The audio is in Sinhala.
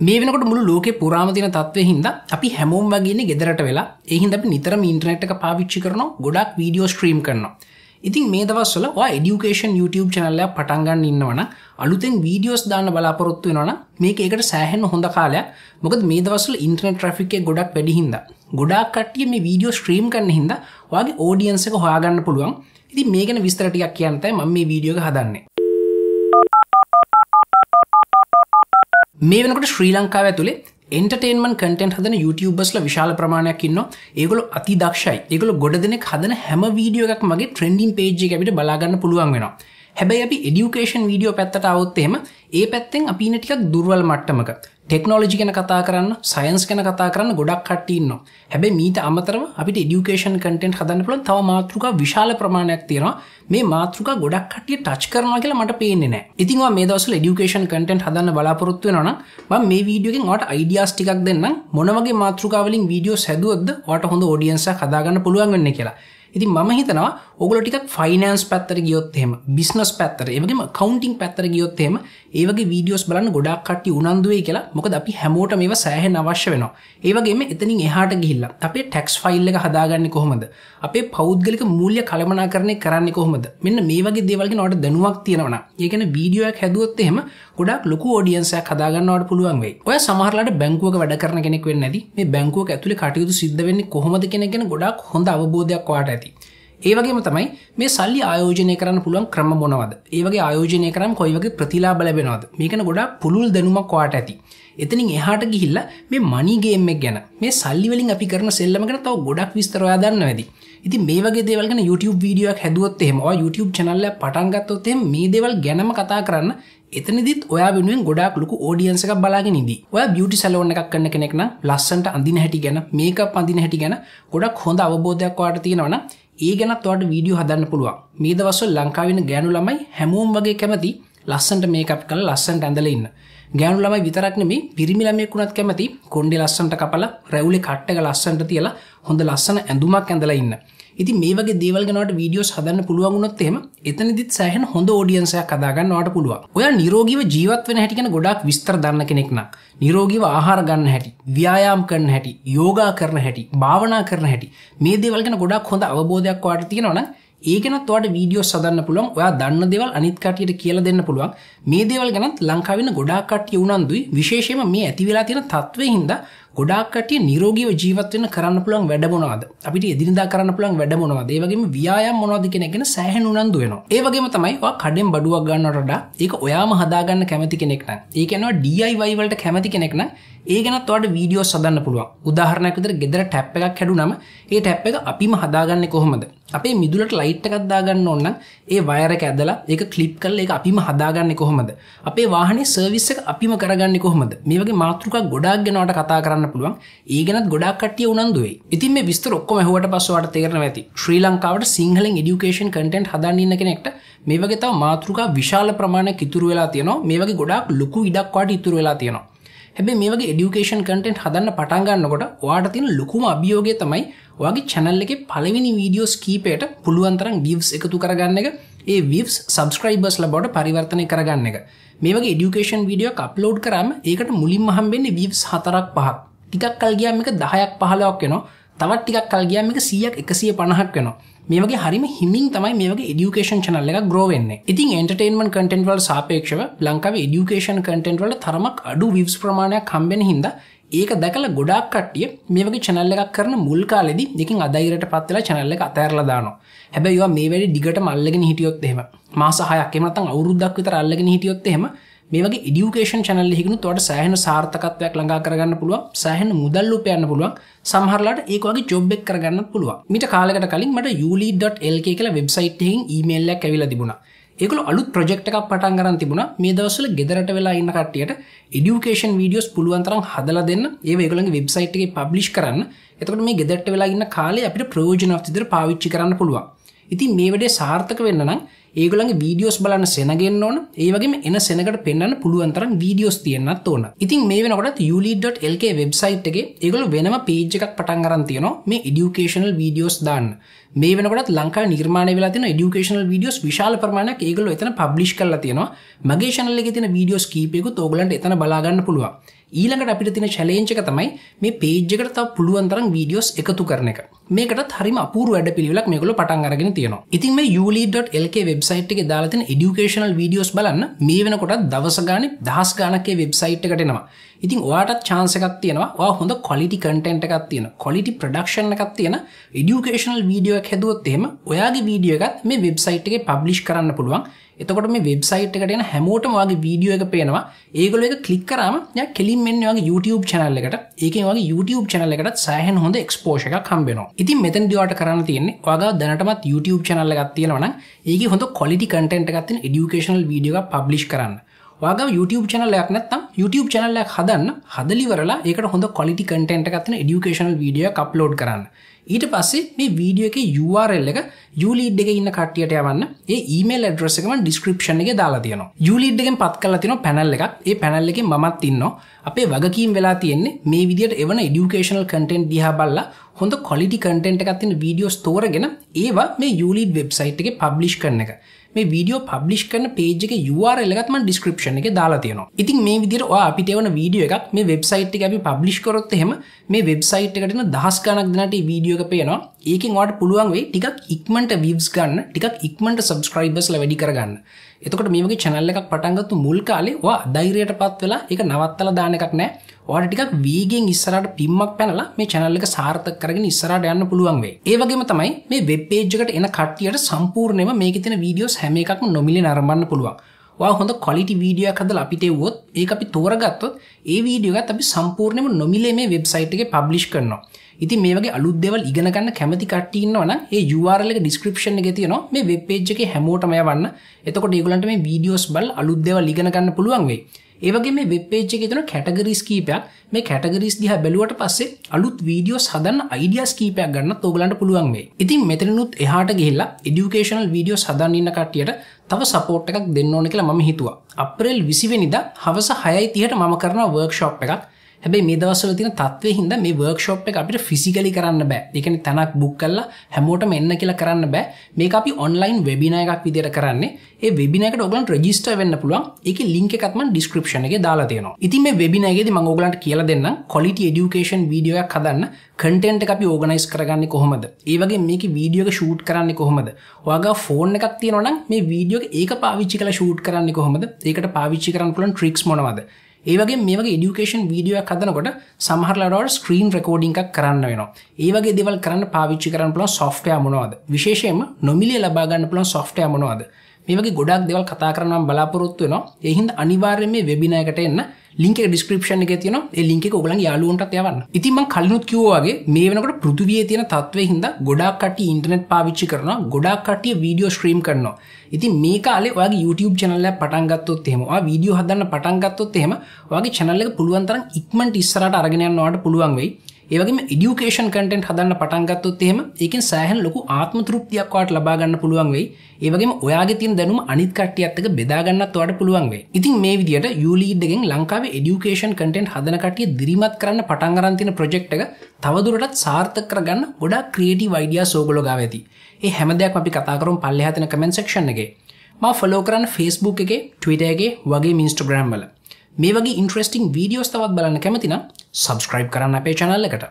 මේ වෙනකට මුළු ලෝකෙ පුරාමතින තත්වය හිද අපි හැමෝම් වගේ ගෙදරට වෙලා එහින්ද අපි නිතරම ඉන්ට්‍රනට් එක පාවිච්චි කරන ගොඩක් වීඩියෝ ස්ට්‍රීම් කරනවා ඉතින් මේ දවස්වල ඩියුකේෂන් YouTube චනල්ලය පටන්ගන්න ඉන්නවන අලුතෙන් වීඩියෝස් දාන්න බලාපොරොත්තු වෙනවන මේක එකට සෑහෙන් හොඳ කාලයක් මොකද මේ දවසල ඉන්ට්‍රනට ්‍රිකේ ගොඩක් වැඩිහින්ද ගොඩක් කටිය මේ වීඩියෝ ස්ට්‍රීම් කරන්න හිද වගේ ඕඩියන්සක හොයාගන්න පුළුවන් ඉති මේගෙන විස්තරටයක් කියන්තයි ම මේ වීඩියෝ හදන්නේ මේ වෙනකට ශ්‍රී ලංකාව ඇතුළේ එන්ටේන්මන් කටෙන්ට හදන YouTubeබස්ල විශාල ප්‍රමාණයක් ඉන්න ඒගොල අති දක්ෂයි එකගොල ගොඩ දෙනෙක් හදන හැම වීඩියෝ එකක් මගේ ට්‍රෙන්ඩින් පේජ් ඇබිට බලාගන්න පුළුවන් වෙන හැබැයි අපි එඩියුකේෂන් වීඩියෝ පැත්තට අවත්තේම ඒ පැත්තෙන් අපින ටිකක් දුර්වල් මට්ටමක ටෙක්නෝජි ගැන කතා කරන්න සයින්ස් ගැන කතා කරන්න ගොඩක් කටන්න හැබැ මීට අමතරව අපි ඩියුකේෂන් කටෙන්ට් හදන්න පුළ තව මාතෘක විශාල ප්‍රමාණයක් තියෙනවා මේ මාතෘක ගොඩක් කටිය ටච් කරනවා කියලා මට පේන්නේ නෑ ඉතින්වා මේ දවසල ඩියුකේෂන් කටෙන්ට් හදන්න බලාපොරොත්තු වෙනවන බම් මේ වීඩියෝගෙන් ට අයිඩියස් ටිකක් දෙන්න මොනවගේ මාතෘකාවලින් වීඩියෝ සැදුවද ට හොඳ ෝඩියන්ස හදාගන්න පුළුවන් වෙන්න කියලා ඉතින් මම හිතනවා ඔගල ටිකක් ෆයිනන්ස් පැත්තර ගියොත්තෙම බිස්නස් පැත්තර එවගේම කවන්ටිං පැත්තර ගියොත්තෙම ඒවගේ වීඩියෝස් බලන්න ගොඩක් කට්ටි උනන්දුවේ කියලා මොකද අපි හැමෝට මේව සෑහෙන් අවශ්‍ය වෙනවා ඒවගේම එතනින් එහාට ගිහිල්ල අපේ ටැක්ස් ෆයිල් එක හදාගන්න කොහොමද අපේ පෞද්ගලික මූල්‍ය කළමනා කරණය කරන්න කොහොමද මෙන්න මේ වගේ දේවල්ගේ නොට දැනුවක් තියෙනවන ඒකන වීඩියෝයක් හැදුවොත් එහෙම ගොඩක් ලොකු ෝඩියන්සයක් හදාගන්නවට පුළුවන් වෙයි ඔය සමහරලට බැංකුවක වැඩ කරන කෙනෙක් වෙන්න ඇති මේ බැංකුවක් ඇතුළේ කටයුතු සිද්ධ වෙන්නේ කොහොමද කෙනගෙන ගොඩක් හොඳ අවබෝධයක් වාට ඒවගේම තමයි මේ සල්ලි ආයෝජනය කරන්න පුළුවන් ක්‍රම මොනවද ඒවගේ ආයෝජනය කරම් කොයිවගේ ප්‍රතිලාබ ලැබෙනවද මේකන ගොඩා පුළුල් දැනුමක් වාට ඇති එතනින් එහාට ගිහිල්ල මේ මනිගේමක් ගැන මේ සල්ලිවලින් අපි කරන සෙල්ලමකට තව ගොඩක් විස්තරවා දන්න ඇති ඉති මේ වගේ දේවල්ගෙන YouTube වීඩියක් හැදුවත් එහෙම YouTube චනල්ල පටන්ගත්තොත් එෙම මේ දේවල් ගැනම කතා කරන්න එතනදිත් ඔයා වෙනුවෙන් ගොඩක් ලොකු ෝඩියන්සක බලාගෙන ඉදී ඔය බියුටි සලෝන එකක් කන්න කෙනෙක්න ලස්සන්ට අඳින හැටි ගැන මේක පඳින හැටි ගැන ගොඩක් හොඳ අවබෝධයක් වාට තියෙනවන ඒ ගැනත් වට වීඩියෝ හදන්න පුළුවන් මේ දවස්සල් ලංකාවෙන ගෑනු ළමයි හැමෝම් වගේ කැමති ලස්සන්ට මේකප් කළ ලස්සන්ට ඇඳලඉන්න ගෑනු ළමයි විතරක්නම පිරිමි ළමයෙකුුණත් කැමති කොන්ඩි ලස්සන්ට කපල රැවුලි කට්ටක ලස්සන්ට තියලා හොඳ ලස්සන ඇඳුමක් ඇඳලා ඉන්න ඉති මේගේ දේවල් නට වීඩියෝස් හදන්න පුළුවන්ුණොත්තේම එතනදිත් සෑහන් හොඳ ෝඩියන්සයක් කදාගන්න ට පුළුව ඔය නිරෝගීව ජීවත් වෙන හැටිකෙන ගොඩක් විස්තර දන්න කෙනෙක්න නිරෝගීව ආහාර ගන්න හැටි ව්‍යයාම් කරන හැටි යෝගා කරන හැටි භාවනා කරන හැටි මේ දේවල්ගෙන ගොඩක් හොඳ අවබෝධයක් වාට තියෙනවන ඒකනත් වට වීඩියෝ සදන්න පුළුවන් ඔයා දන්න දෙවල් අනිත්කටයට කියල දෙන්න පුළුවන් මේ දේවල් ගැනත් ලංකාවෙන ගොඩාකට්ටිය උනන්දුයි විශේෂම මේ ඇතිවෙලා තියෙන තත්වය හින්දා ගොඩාක්ට නිරෝගීව ජීවත්වන කරන්න පුළන් වැඩමනවාද අපිට එදිරිදා කරන්න පුළන් වැඩමනවා ඒවගේ ව්‍යයම් මොවාද කෙනෙගෙන සෑහන් උනන්දුවෙනවා ඒවගේ තමයි කඩෙන් බඩුවක් ගන්නටට ඒක ඔයාම හදාගන්න කැමති කෙනෙක්න ඒකනවා ඩයිවයිවලට කැමති කෙනෙක්න ඒගෙනත් වට වීඩියෝ සදන්න පුළුව උදාහරණයකතර ගෙදර ටැප් එකක් හැඩුනම ඒ ටැප් එක අපිම හදාගන්න කොහොමද අපේ මිදුලට ලයිට් එකත්දාගන්න ඔන්න ඒ වයරක ඇදලා ඒක කලිප් කල්ල එක අපිම හදාගන්න කොහොමද අපේ වාහනේ සර්විස්සක අපිම කරගන්න කොහොමද මේ වගේ මාතෘකක් ගොඩක් ගෙනවට කතා කරන්න කරන්න පුළුවන් ඒ ගැත් ගොඩක්ටිය උනන්දුවේ ඉතින් මේ විස්ත ඔක්කොම හුවට පස්සවට තේරන ඇති ශ්‍රී ලංකාවට සිංහලෙන් ඩියුකේෂන් කටෙන්ට් හදන්න කෙනෙක්ට මේ වගේ තව මාතෘකා විශාල ප්‍රමාණ කිතුරු වෙලා තියනවා මේ වගේ ගොඩක් ලොකු ඉඩක්වාට ඉතුරු වෙලා තියෙනවා හැබේ මේගේ ඩියුකේෂන් කටෙන්ට් හදන්න පටන්ගන්නකොට වාට තින ලොකුම අභියෝගය තමයි වගේ චැනල් එක පලවෙනි වීඩියෝස් කීපයට පුළුවන්තරන් ගිව්ස් එකතු කරගන්න එක ඒ වස් සබස්ක්‍රයිබස් ලබවට පරිවර්තනය කරගන්න එක මේගේ ඩියුකේෂන් වීඩියෝ අප්ලෝඩ් කරම ඒකට මුලින් මහම්බෙන්නේ වීස් හතරක් පහක් ටිකක් කල් ගියම් එක දහයක් පහලක් වෙනවා තවත් ටිකක් කල් ගියම් එක සියක් එකසිය පණහක් වෙනවා මේ වගේ හරිම හිමින් තමයි මේගේ ඩියුකේෂන් චනල්ල එක ග්‍රෝවෙන්න ඉතින් එන්ටර්ටේන්මන් කටෙන්ටවල් සාපේක්ෂව ලංකාව ඩියුකේෂන් කටෙන්ටවල තරමක් අඩු විවස් ප්‍රමාණයක් කම්බෙන හිද ඒක දැකල ගොඩක් කට්ටිය මේ වගේ චනල්ල එකක් කරන මුල්කාලෙදි දෙකින් අදයිරට පත්වෙලා චනල්ල එක අතෑරලදානවා හැබැයි මේ වැඩි දිගට මල්ලගෙන හිටියොත් එහෙම මාසාහයක් එමතන් අවුරුද්දක් විතර අල්ලගෙන හිටියොත් එහෙම මේගේ ඉඩියුකේෂන් චැනල් හිකුණු තොට සෑහන සාර්ථකත්වයක් ළඟා කරගන්න පුළුව සෑහන මුදල් උපයන්න පුළුවන් සහරලාට ඒකගේ ජොබ්බෙක් කරගන්න පුළුව මිට කාලකට කලින් මට යුලි.lk කියල වෙබ්සයිට්හෙන් ඊමේල්ල ඇවිල තිබුණ එකකල අලු ප්‍රජෙක්්ක් පටන් ගරන් තිබුණ මේ දවසල ගෙදරට වෙලා ඉන්න කට්ටියට ඉඩියුකේෂන් වීඩියෝස් පුළුවන්තරම් හදලා දෙන්න ඒඒගලගේ වෙබ්සයිට්ගේ පබ්ලිෂ් කරන්න එතකට මේ ගෙදරට වෙලා ඉන්න කාලේ අපිට ප්‍රෝජනස්තිදර පාවිච්චි කරන්න පුළුවන් ඉතින් මේ වැඩේ සාර්ථක වෙන්න නම් ඒගලගේ වීඩියෝස් බලන්න සෙනගෙන්න්න ඕන ඒවගේ එන සෙනකට පෙන්න්න පුළුවන්තරම් වීඩියෝස් තියන්නත් ඕන ඉතින් මේ වෙනකොට uli.lk e e වෙබ්සයිට් එක ඒගොල වෙනම පේජ් එකක් පටන් අරන්තියනවා මේ ඉඩියුකේශනල් වීඩියෝස් දාන්න මේ වෙනකට ලංකා නිර්මාණ වෙලා තින ඩියුකේශනල් වීඩියෝස් විශාල ප්‍රමාණයක් ඒගොල්ලෝ එතන පබ්ලිෂ් කරලා තියෙනවා මගේ channel එකේ තියෙන වීඩියෝස් කීපයකුත් ඕගලන්ට එතන බලා ගන්න පුළුවන් ඊළඟට අපිට තියෙන challenge එක තමයි මේ page එකට තව පුළුවන් තරම් වීඩියෝස් එකතු කරන එක මේකටත් හරිම අපූර්ව වැඩපිළිවෙලක් මේගොල්ලෝ පටන් අරගෙන තියෙනවා ඉතින් මේ uli.lk e වෙබ්සයිට් එක දාලතින ඩියුකේශනල් වීඩියෝස් බලන්න මේ වෙනකොටත් දවස ගාන දහස් ගානකේ වෙබ්සයිට් එකටනවා ඉතින් ඔයාට චාන්ස එකක් තියෙනවා හොඳ කොලිටි කටෙන්ට් එකක් තියෙන කොලිටි ප්‍රඩක්ෂණ එකක් තියෙන ඩියුකේශනල් වීඩියෝ හැදුවොත්තේම ඔයාගේ වීඩියෝ එකත් මේ වෙබ්සයිට් එක පබ්ලිෂ් කරන්න පුළුවන් එතකොට මේ වෙබ්සයිට් එකට යන හැමෝටම වගේ වීඩියෝ එක පේනවා ඒගොල්ලෝ එක ක්ලික් කරාම යා කෙලින් මෙන්න වගේ YouTube channel එකට ඒකෙන් වගේ YouTube channel එකටත් සෑහෙන හොඳ exposure එකක් හම්බ වෙනවා. ඉතින් මෙතනදී ඔයාලට කරන්න තියෙන්නේ ඔයාලා දැනටමත් YouTube channel එකක් තියෙනවා නම් ඒකේ හොඳ quality content එකක් තියෙන educational video එකක් publish කරන්න. වගේ YouTube චැනල් එකක් නැත්තම් YouTube චැනල් එකක් හදන්න හදලිවරලා ඒකට හොඳ quality content එකක් තියෙන educational video එකක් upload කරන්න. ඊට පස්සේ මේ වීඩියෝ එකේ URL එක YouLead එකේ ඉන්න කට්ටියට යවන්න. ඒ email address එක මම description එකේ දාලා තියෙනවා. YouLead එකෙන් පත් කරලා තියෙනවා panel එකක්. ඒ panel එකේ මමත් ඉන්නවා. අපේ වගකීම් වෙලා තියෙන්නේ මේ විදිහට එවන educational content දිහා බලලා හොඳ කොලිටි කටෙන්ට එකත්තින වීඩියෝ ස්තෝරගෙන ඒවා මේ යුලිඩ් වෙබ්සයිට් එක පබ්ලිෂ් කරන එක මේ වීඩියෝ පබ්ලිෂ් කරන පේජ් එක UR එලගත්ම ඩිස්ක්‍රපෂන එක දාලා තියෙනවා ඉතින් මේ විදිර අපිට එවන වීඩියෝ එකක් මේ වෙබ්සයිට් එක අපි පබ්ලිෂ් කරොත් එහෙම මේ වෙබ්සයිට් එකටන දහස් ගණක් දෙනට වීඩියෝ එක පේනවා ඒකින් වාට පුළුවන් වෙයි ටිකක් ඉක්මට වීස් ගන්න ටිකක් ඉක්මට සබස්ක්‍රයිබස්ල වැඩි කරගන්න එතකොට මේමගේ චැනල්ල එකක් පටන්ගත්තු මුල් කාලේ වා දෛරයට පත් වෙලා එක නවත්තල දාන එකක් නෑ ඕට ටිකක් වීගෙන් ඉස්සරට පිම්මක් පැනලා මේ චැනල්ලක සාර්ථක කරගෙන ඉස්සරට යන්න පුළුවන් වේ ඒවගේම තමයි මේ වෙබ්පේජ්කට එන කට්ටියට සම්පූර්ණයම මේක තින වීඩියෝස් හැම එකක් නොමිලි නරඹන්න පුළුවන් හොඳ කොලිටි වීඩියෝ හදල අපිටෙවොත් ඒ අපි තෝරගත්තොත් ඒ වීඩියෝගත් අපි සම්පූර්ණයම නොමිලේ මේ වෙබ්සයිට් එක පබ්ලිෂ් කරනවා ඉති මේගේ අලුදෙවල් ඉගෙනගන්න කැමති කටන්නවන ඒ යවාරල ඩිස්ක්‍රපෂන් එක තියන මේ වෙබ්පේජ් එක හැමෝටමය වන්න එතකොට ඒගලන්ට මේ වීඩියෝස් බල් අලුදෙව ලිගෙනගන්න පුළුවන්වේ ඒවගේ මේ වෙබ්පේජ් එක තුන කැටගරිස් කීපයක් මේ කැටගරිස් දිහ බැලුවට පස්සේ අලුත් වීඩියෝ සදන්න අයිඩියස් කීපයක් ගන්න තෝගලන්ට පුළුවන් වේ ඉතින් මෙතනනුත් එහාට ගිහිල්ලා එඩියුකේෂනල් වීඩියෝ සදන්න ඉන්න කට්ටියට තව සපෝට් එකක් දෙන්න ඕන කියලා මම හිතුවා අප්‍රේල් 20 වෙනිදා හවස 6:30ට මම කරන වර්ක්ෂොප් එකක් හැබැ මේ දවසල තින තත්වේ හිද මේ වර්ක්ෂෝප් එක අපිට ෆිසිකලි කරන්න බෑ එකන තැනක් බුක් කල්ලා හැමෝට මෙන්න කියලා කරන්න බෑ මේ අපි ඔන්ලයින් වෙබිනා එකක් විදිර කරන්නේ ඒ වෙබිනකට ඔගලන් රජිස්ට වෙන්න පුළුවන් එක ලින්ක එකත්ම ඩිස්ක්‍රපෂන එක දාලා තියෙනවා ඉතින් මේ වෙබිනයගේද මංගෝගලන්ට කියල දෙන්න කොලිටි ඩියුකේෂන් වීඩියෝයක් හදන්න කටෙන්ට් අපි ඕගනයිස් කරගන්න කොහොමද ඒවගේ මේක වීඩියෝක ෂූට් කරන්න කොහොමද වගා ෆෝන් එකක් තියෙනවනම් මේ වීඩියෝ ඒක පාවිච්චි කලා ෂූට් කරන්න කොහොමද ඒකට පාවිච්චි කරන්න පුළන් ට්‍රික්ස් මොනවද ඒවගේ මේ ඩියුකේෂන් වීඩියක් හදනකොට සමහරලට ස්ක්‍රීන් රකෝඩිංක් කරන්න වෙන ඒවගේ දෙවල් කරන්න පාවිච්චි කරන්න පුලන් සොෆ්ටය මොනවාද විශේෂයම නොමිලිය ලබාගන්න පුලන් සොෆ්ටය මොනවාද මේගේ ගොඩක් දෙවල් කතා කරනම් බලාපොරොත්තු වෙන එහින්ද අනිවාර්යම වෙබිනායකට එන්න ලින්ක ඩිස්ක්‍රපෂන් එක තියන ලින්ක ඔගලන් යාලුවන්ට යවන්න ඉතින්ම කලනුත් කිවවාගේ මේ වනකට පෘතිවිය තියෙන තත්වය හිද ගොඩක් කට ඉන්ටනෙට් පාවිච්චි කරන ගොඩක් කටිය වීඩියෝ ස්ට්‍රීම් කරනවා ඉතින් මේ කාලේ වගේ YouTube චැනල්ල පටන්ගත්තොත් එහෙම වීඩියෝ හදන්න පටන්ගත්තොත් එහෙම වගේ චැනල්ල එක පුළුවන්තරම් ඉක්මට ඉස්සරට අරගෙනයන්නවාට පුළුවන් වෙයි ඒවගේ ඉඩියුකේෂන් කටෙන්ට් හදන්න පටන්ගත්තොත් එහෙම ඒකෙන් සෑහන් ලොකු ආත්ම තෘප්තියක් වාට ලබාගන්න පුළුවන් වෙයි ඒවගේ ඔයාගේ තින් දැනුම අනිත් කටියත්තක බෙදාගන්නත් වට පුළුවන් වේ ඉතින් මේ විදිට යුලීඩ්ගෙන් ලංකාව ඩියුකේෂන් කටෙන්ට් හදනකටිය දිරිමත් කරන්න පටන්ගරන්තින ප්‍රජෙක්් එක තවදුරටත් සාර්ථක කරගන්න ගොඩා ක්‍රේටි වයිඩිය සෝගොල ගාව ඇති ඒ හැමදයක් අපි කතාකරුම් පල්ලෙහතන කමෙන්සක්ෂන්ගේ මා ෆලෝ කරන්න ෆස්බුක් එක ටවිටයගේ වගේ මින්ස්ට්‍රග්‍රම් වල මේ වගේ ඉන්ට්‍රස්ටිං වීඩියෝස් තවත් බලන්න කැමතිනම් සබස්ක්‍රයිබ් කරන්න අපේ චැනල්ලකට